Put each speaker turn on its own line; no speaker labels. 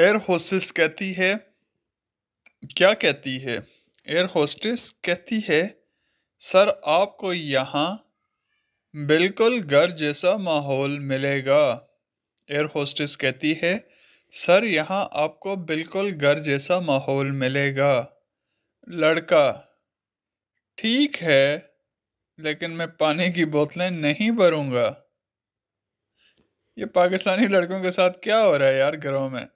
air hostess कहती है क्या कहती है एयर होस्टेस कहती है सर आपको यहाँ बिल्कुल घर जैसा माहौल मिलेगा एयर होस्टेस कहती है सर यहाँ आपको बिल्कुल घर जैसा माहौल मिलेगा लड़का ठीक है लेकिन मैं पानी की बोतलें नहीं भरूँगा ये पाकिस्तानी लड़कों के साथ क्या हो रहा है यार घरों में